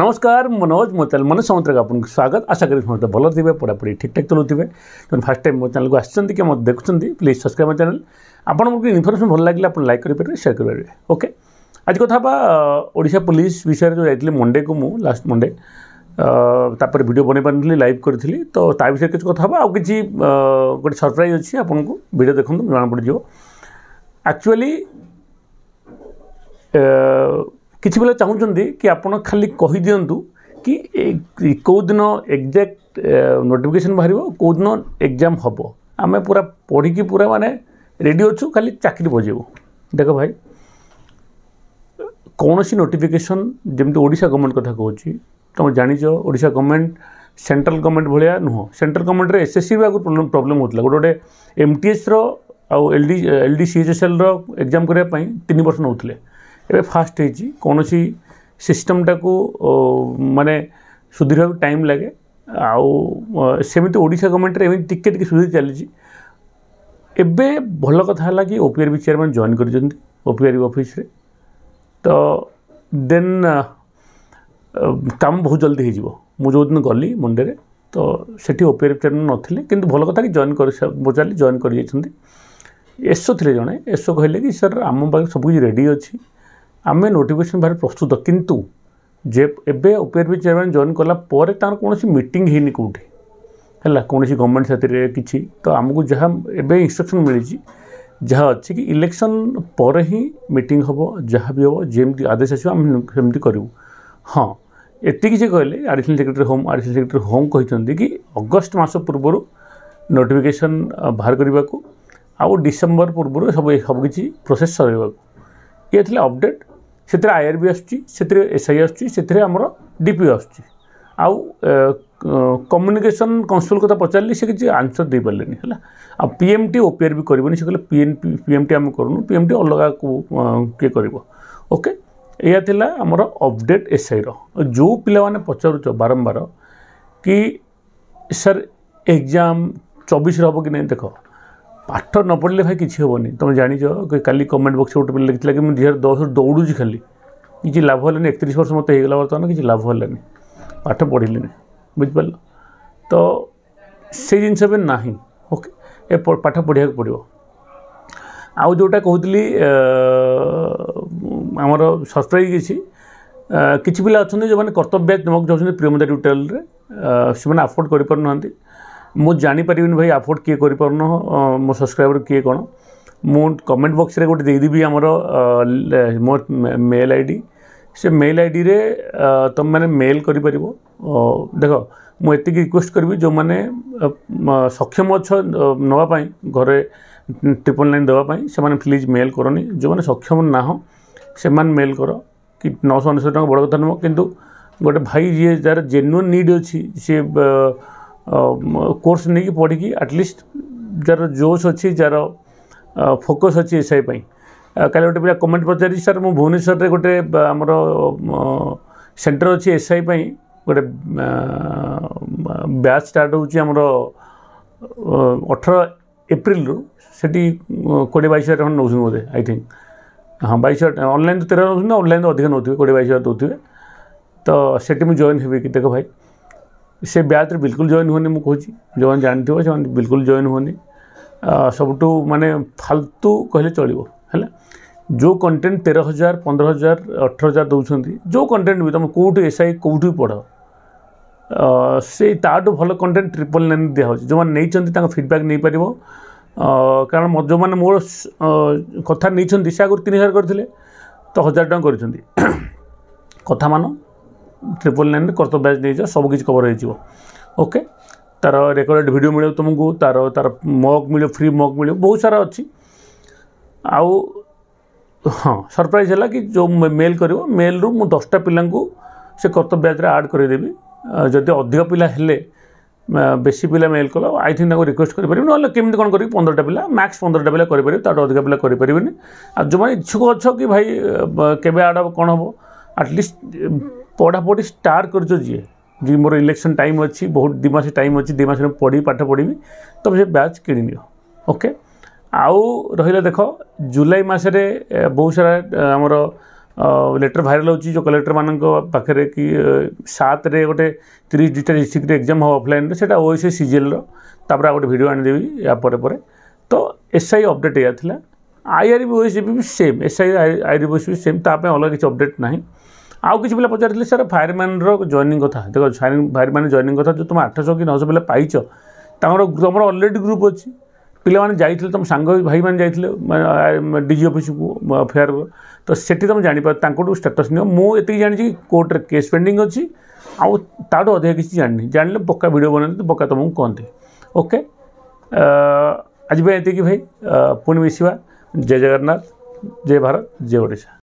ନମସ୍କାର ମୁଁ ମନୋଜ ମୋ ଚ୍ୟାନେଲ୍ ମନୋଜ ସମୁଦ୍ରକୁ ଆପଣଙ୍କୁ ସ୍ୱାଗତ ଆଶା କରିବି ସମସ୍ତେ ଭଲ ଥିବେ ପଢ଼ାପଢ଼ି ଠିକ୍ଠାକ୍ ଚଲୁଥିବେ ତେଣୁ ଫାର୍ଷ୍ଟ ଟାଇମ୍ ମୋ ଚ୍ୟାନେଲ୍କୁ ଆସିଛନ୍ତି କି ମୋତେ ଦେଖୁଛନ୍ତି ପ୍ଲିଜ୍ ସବସ୍କ୍ରାଇବ୍ ମୋ ଚ୍ୟାନେଲ୍ ଆପଣଙ୍କୁ ଇନଫର୍ମେସନ୍ ଭଲ ଲାଗିଲେ ଆପଣ ଲାଇକ୍ କରିପାରିବେ ସେୟାର କରିପାରିବେ ଓକେ ଆଜି କଥା ହେବା ଓଡ଼ିଶା ପୋଲିସ ବିଷୟରେ ଯେଉଁ ଯାଇଥିଲି ମଣ୍ଡେକୁ ମୁଁ ଲାଷ୍ଟ ମଣ୍ଡେ ତାପରେ ଭିଡ଼ିଓ ବନେଇ ପାରିନଥିଲି ଲାଇଭ୍ କରିଥିଲି ତ ତା ବିଷୟରେ କିଛି କଥା ହେବା ଆଉ କିଛି ଗୋଟେ ସରପ୍ରାଇଜ୍ ଅଛି ଆପଣଙ୍କୁ ଭିଡ଼ିଓ ଦେଖନ୍ତୁ ଜଣା ପଡ଼ିଯିବ ଆକ୍ଚୁଆଲି କିଛି ପିଲା ଚାହୁଁଛନ୍ତି କି ଆପଣ ଖାଲି କହିଦିଅନ୍ତୁ କି କେଉଁଦିନ ଏକ୍ଜାକ୍ଟ ନୋଟିଫିକେସନ୍ ବାହାରିବ କେଉଁଦିନ ଏକ୍ଜାମ୍ ହେବ ଆମେ ପୁରା ପଢ଼ିକି ପୁରା ମାନେ ରେଡ଼ି ଅଛୁ ଖାଲି ଚାକିରି ବଜେଇବୁ ଦେଖ ଭାଇ କୌଣସି ନୋଟିଫିକେସନ୍ ଯେମିତି ଓଡ଼ିଶା ଗଭର୍ଣ୍ଣମେଣ୍ଟ କଥା କହୁଛି ତୁମେ ଜାଣିଛ ଓଡ଼ିଶା ଗଭର୍ଣ୍ଣମେଣ୍ଟ ସେଣ୍ଟ୍ରାଲ୍ ଗଭର୍ଣ୍ଣମେଣ୍ଟ ଭଳିଆ ନୁହଁ ସେଣ୍ଟ୍ରାଲ୍ ଗଭର୍ଣ୍ଣମେଣ୍ଟରେ ଏସ୍ଏସ୍ସି ବି ଆଗରୁ ପ୍ରୋବ୍ଲେମ୍ ହେଉଥିଲା ଗୋଟେ ଗୋଟେ ଏମ୍ଟିଏସ୍ର ଆଉ ଏଲ୍ ଡି ଏଲ୍ ଡି ସିଏଚ୍ଏସ୍ଏଲ୍ର ଏକ୍ଜାମ୍ କରିବା ପାଇଁ ତିନି ବର୍ଷ ନେଉଥିଲେ ଏବେ ଫାଷ୍ଟ ହେଇଛି କୌଣସି ସିଷ୍ଟମଟାକୁ ମାନେ ସୁଧୁରିବାକୁ ଟାଇମ୍ ଲାଗେ ଆଉ ସେମିତି ଓଡ଼ିଶା ଗଭର୍ଣ୍ଣମେଣ୍ଟରେ ଏମିତି ଟିକେ ଟିକେ ସୁଧୁରି ଚାଲିଛି ଏବେ ଭଲ କଥା ହେଲା କି ଓପିଆର୍ ବି ଚେୟାରମ୍ୟାନ୍ ଜଏନ୍ କରିଛନ୍ତି ଓପିଆର୍ ଅଫିସରେ ତ ଦେନ୍ କାମ ବହୁତ ଜଲ୍ଦି ହେଇଯିବ ମୁଁ ଯେଉଁଦିନ ଗଲି ମଣ୍ଡେରେ ତ ସେଠି ଓପିଆର୍ ଚେୟାରମ୍ୟାନ୍ ନଥିଲେ କିନ୍ତୁ ଭଲ କଥା କି ଜଏନ୍ କରି ଚାଲି ଜଏନ୍ କରିଯାଇଛନ୍ତି ଏସ୍ଓ ଥିଲେ ଜଣେ ଏସ୍ଓ କହିଲେ କି ସାର୍ ଆମ ପାଖରେ ସବୁକିଛି ରେଡ଼ି ଅଛି ଆମେ ନୋଟିଫିକେସନ୍ ଭାରି ପ୍ରସ୍ତୁତ କିନ୍ତୁ ଯେ ଏବେ ଓପିଆରବି ଚେୟାରମ୍ୟାନ୍ ଜଏନ୍ କଲା ପରେ ତାଙ୍କର କୌଣସି ମିଟିଂ ହେଇନି କେଉଁଠି ହେଲା କୌଣସି ଗଭର୍ଣ୍ଣମେଣ୍ଟ ସାଥିରେ କିଛି ତ ଆମକୁ ଯାହା ଏବେ ଇନଷ୍ଟ୍ରକ୍ସନ୍ ମିଳିଛି ଯାହା ଅଛି କି ଇଲେକ୍ସନ୍ ପରେ ହିଁ ମିଟିଂ ହେବ ଯାହା ବି ହେବ ଯେମିତି ଆଦେଶ ଆସିବ ଆମେ ସେମିତି କରିବୁ ହଁ ଏତିକି ସେ କହିଲେ additional secretary home additional secretary home କହିଛନ୍ତି କି ଅଗଷ୍ଟ ମାସ ପୂର୍ବରୁ ନୋଟିଫିକେସନ୍ ବାହାର କରିବାକୁ ଆଉ ଡିସେମ୍ବର ପୂର୍ବରୁ ସବୁ ସବୁକିଛି ପ୍ରୋସେସ୍ ସରେଇବାକୁ ଇଏ ଥିଲା ଅପଡ଼େଟ୍ ସେଥିରେ ଆଇଆର୍ ବି ଆସୁଛି ସେଥିରେ ଏସ୍ ଆଇ ଆସୁଛି ସେଥିରେ ଆମର ଡିପି ଆସୁଛି ଆଉ କମ୍ୟୁନିକେସନ୍ କନସୁଲ୍ କଥା ପଚାରିଲି ସେ କିଛି ଆନ୍ସର୍ ଦେଇପାରିଲେନି ହେଲା ଆଉ ପି ଏମ୍ ଟି ଓପିଆର୍ ବି କରିବନି ସେ କହିଲେ P M P P M T ଆମେ କରୁନୁ ପି ଏମ୍ ଟି ଅଲଗା କିଏ କରିବ ଓକେ ଏହା ଥିଲା ଆମର ଅପଡ଼େଟ୍ ଏସ୍ଆଇର ଯେଉଁ ପିଲାମାନେ ପଚାରୁଛ ବାରମ୍ବାର କି ସାର୍ ଏକ୍ଜାମ୍ ଚବିଶରେ ହେବ କି ନାହିଁ ଦେଖ ପାଠ ନ ପଢ଼ିଲେ ଭାଇ କିଛି ହେବନି ତୁମେ ଜାଣିଛ କାଲି କମେଣ୍ଟ ବକ୍ସ ଗୋଟେ ପିଲା ଲେଖିଥିଲା କି ମୁଁ ଦୁଇ ହଜାର ଦଶରୁ ଦୌଡ଼ୁଛି ଖାଲି କିଛି ଲାଭ ହେଲାନି ଏକତିରିଶ ବର୍ଷ ମୋତେ ହେଇଗଲା ବର୍ତ୍ତମାନ କିଛି ଲାଭ ହେଲାନି ପାଠ ପଢ଼ିଲିନି ବୁଝିପାରିଲ ତ ସେ ଜିନିଷ ଏବେ ନାହିଁ ଓକେ ଏ ପାଠ ପଢ଼ିବାକୁ ପଡ଼ିବ ଆଉ ଯେଉଁଟା କହୁଥିଲି ଆମର ସରପ୍ରାଇଜ୍ କିଛି କିଛି ପିଲା ଅଛନ୍ତି ଯେଉଁମାନେ କର୍ତ୍ତବ୍ୟ ନେବାକୁ ଯାଉଛନ୍ତି ପ୍ରିୟମଦା ଟ୍ୟୁଟୋରିଆଲ୍ରେ ସେମାନେ ଆଫୋର୍ଡ଼ କରିପାରୁନାହାନ୍ତି ମୁଁ ଜାଣିପାରିବିନି ଭାଇ ଆଫୋର୍ଡ଼ କିଏ କରିପାରୁନ ମୋ ସବସ୍କ୍ରାଇବର କିଏ କ'ଣ ମୁଁ କମେଣ୍ଟ ବକ୍ସରେ ଗୋଟେ ଦେଇଦେବି ଆମର ମୋ ମେଲ୍ ଆଇ ଡ଼ି ସେ ମେଲ୍ ଆଇଡ଼ିରେ ତୁମେମାନେ ମେଲ୍ କରିପାରିବ ଦେଖ ମୁଁ ଏତିକି ରିକ୍ୱେଷ୍ଟ କରିବି ଯେଉଁମାନେ ସକ୍ଷମ ଅଛ ନେବା ପାଇଁ ଘରେ ଟ୍ରିପଲ୍ ଲାଇନ୍ ଦେବା ପାଇଁ ସେମାନେ ପ୍ଲିଜ୍ ମେଲ୍ କରନି ଯେଉଁମାନେ ସକ୍ଷମ ନାହଁ ସେମାନେ ମେଲ୍ କର କି ନଅଶହ ଅନେଶତ ଟଙ୍କା ବଡ଼ କଥା ନୁହଁ କିନ୍ତୁ ଗୋଟେ ଭାଇ ଯିଏ ଯାହାର ଜେନ୍ୟୁନ୍ ନିଡ଼୍ ଅଛି ସିଏ କୋର୍ସ ନେଇକି ପଢ଼ିକି ଆଟଲିଷ୍ଟ ଯାହାର ଜୋସ୍ ଅଛି ଯାହାର ଫୋକସ୍ ଅଛି ଏସ୍ଆଇ ପାଇଁ କାଲି ଗୋଟେ ପିଲା କମେଣ୍ଟ ପଚାରିଛି ସାର୍ ମୁଁ ଭୁବନେଶ୍ୱରରେ ଗୋଟେ ଆମର ସେଣ୍ଟର ଅଛି ଏସ୍ଆଇ ପାଇଁ ଗୋଟେ ବ୍ୟାଚ୍ ଷ୍ଟାର୍ଟ ହେଉଛି ଆମର ଅଠର ଏପ୍ରିଲରୁ ସେଠି କୋଡ଼ିଏ ବାଇଶ ହଜାର ଟଙ୍କା ନେଉଛନ୍ତି ବୋଧେ ଆଇ ଥିଙ୍କ ହଁ ବାଇଶ ହଜାର ଅନଲାଇନ୍ ତ ତେର ନେଉଛନ୍ତି ଅଫଲାଇନ୍ ଅଧିକ ନେଉଥିବେ କୋଡ଼ିଏ ବାଇଶ ହଜାର ଦେଉଥିବେ ତ ସେଠି ମୁଁ ଜଏନ୍ ହେବି କି ଦେଖ ଭାଇ ସେ ବ୍ୟାଚ୍ରେ ବିଲକୁଲ ଜଏନ୍ ହୁଅନି ମୁଁ କହୁଛି ଯେଉଁମାନେ ଜାଣିଥିବ ସେମାନେ ବିଲକୁଲ ଜଏନ୍ ହୁଅନି ସବୁଠୁ ମାନେ ଫାଲତୁ କହିଲେ ଚଳିବ ହେଲା ଯେଉଁ କଣ୍ଟେଣ୍ଟ ତେର ହଜାର ପନ୍ଦର ହଜାର ଅଠର ହଜାର ଦେଉଛନ୍ତି ଯେଉଁ କଣ୍ଟେଣ୍ଟ ବି ତୁମେ କେଉଁଠି ଏସ୍ଆଇ କେଉଁଠି ବି ପଢ଼ ସେଇ ତା'ଠୁ ଭଲ କଣ୍ଟେଣ୍ଟ ଟ୍ରିପଲ୍ ନାଇନ୍ ଦିଆହେଉଛି ଯେଉଁମାନେ ନେଇଛନ୍ତି ତାଙ୍କ ଫିଡ଼ବ୍ୟାକ୍ ନେଇପାରିବ କାରଣ ଯେଉଁମାନେ ମୋର କଥା ନେଇଛନ୍ତି ସେ ଆଗରୁ ତିନି ହଜାର କରିଥିଲେ ତ ହଜାର ଟଙ୍କା କରିଛନ୍ତି କଥା ମାନ ଟ୍ରିପଲ୍ ନାଇନ୍ରେ କର୍ତ୍ତବ୍ୟ ବ୍ୟାଚ୍ ନେଇଯାଅ ସବୁ କିଛି କଭର୍ ହେଇଯିବ ଓକେ ତା'ର ରେକର୍ଡ଼େଡ଼ ଭିଡ଼ିଓ ମିଳିବ ତୁମକୁ ତା'ର ତା'ର ମକ୍ ମିଳିବ ଫ୍ରି ମକ୍ ମିଳିବ ବହୁତ ସାରା ଅଛି ଆଉ ହଁ ସରପ୍ରାଇଜ୍ ହେଲା କି ଯେଉଁ ମେଲ୍ କରିବ ମେଲ୍ରୁ ମୁଁ ଦଶଟା ପିଲାଙ୍କୁ ସେ କର୍ତ୍ତବ୍ୟ ବ୍ୟାଚ୍ରେ ଆଡ଼୍ କରିଦେବି ଯଦି ଅଧିକ ପିଲା ହେଲେ ବେଶୀ ପିଲା ମେଲ୍ କଲ ଆଇ ଥିଙ୍କ ତାଙ୍କୁ ରିକ୍ୱେଷ୍ଟ କରିପାରିବି ନହେଲେ କେମିତି କ'ଣ କରିବି ପନ୍ଦରଟା ପିଲା ମ୍ୟାକ୍ସ ପନ୍ଦରଟା ପିଲା କରିପାରିବି ତା'ଠୁ ଅଧିକା ପିଲା କରିପାରିବିନି ଆଉ ଯେଉଁମାନେ ଇଚ୍ଛୁକ ଅଛ କି ଭାଇ କେବେ ଆଡ଼୍ ହେବ କ'ଣ ହେବ ଆଟଲିଷ୍ଟ ପଢ଼ାପଢ଼ି ଷ୍ଟାର୍ଟ କରିଛ ଯିଏ ଯିଏ ମୋର ଇଲେକ୍ସନ୍ ଟାଇମ୍ ଅଛି ବହୁତ ଦୁଇ ମାସ ଟାଇମ୍ ଅଛି ଦୁଇ ମାସରେ ପଢ଼ିବି ପାଠ ପଢ଼ିବି ତୁମେ ସେ ବ୍ୟାଚ୍ କିଣିନିଅ ଓକେ ଆଉ ରହିଲା ଦେଖ ଜୁଲାଇ ମାସରେ ବହୁତ ସାରା ଆମର ଲେଟର ଭାଇରାଲ ହେଉଛି ଯେଉଁ କଲେକ୍ଟରମାନଙ୍କ ପାଖରେ କି ସାତରେ ଗୋଟେ ତିରିଶ ଦୁଇଟା ଡିଷ୍ଟ୍ରିକ୍ଟରେ ଏକ୍ଜାମ୍ ହେବ ଅଫଲାଇନ୍ରେ ସେଇଟା ଓ ଏସ୍ ସିଜିଏଲ୍ର ତାପରେ ଆଉ ଗୋଟେ ଭିଡ଼ିଓ ଆଣିଦେବି ୟା ପରେ ପରେ ତ ଏସ୍ ଆଇ ଅପଡ଼େଟ୍ ଏଇଆ ଥିଲା IRB O S B same S I IRB O S B same ତା ପାଇଁ ଅଲଗା କିଛି ଅପଡ଼େଟ୍ ନାହିଁ ଆଉ କିଛି ପିଲା ପଚାରିଥିଲେ ସାର୍ ଫାୟାରମ୍ୟାନ୍ର ଜଏନିଂ କଥା ଦେଖ ଫାୟାରମ୍ୟାନ୍ ଜଏନିଂ କଥା ଯେଉଁ ତୁମେ ଆଠଶହ କି ନଅଶହ ପିଲା ପାଇଛ ତାଙ୍କର ତୁମର ଅଲରେଡ଼ି ଗ୍ରୁପ୍ ଅଛି ପିଲାମାନେ ଯାଇଥିଲେ ତୁମ ସାଙ୍ଗ ଭାଇମାନେ ଯାଇଥିଲେ ଡି ଜି ଅଫିସକୁ ଫେୟାର ତ ସେଠି ତୁମେ ଜାଣିପାର ତାଙ୍କଠୁ ଷ୍ଟାଟସ୍ ନିଅ ମୁଁ ଏତିକି ଜାଣିଛି କୋର୍ଟରେ କେସ୍ ପେଣ୍ଡିଂ ଅଛି ଆଉ ତା'ଠୁ ଅଧିକା କିଛି ଜାଣିନି ଜାଣିଲେ ପକ୍କା ଭିଡ଼ିଓ ବନାନ୍ତି ପକ୍କା ତୁମକୁ କହନ୍ତି ଓକେ ଆଜି ପାଇଁ ଏତିକି ଭାଇ ପୁଣି ମିଶିବା ଜୟ ଜଗନ୍ନାଥ ଜୟ ଭାରତ ଜୟ ଓଡ଼ିଶା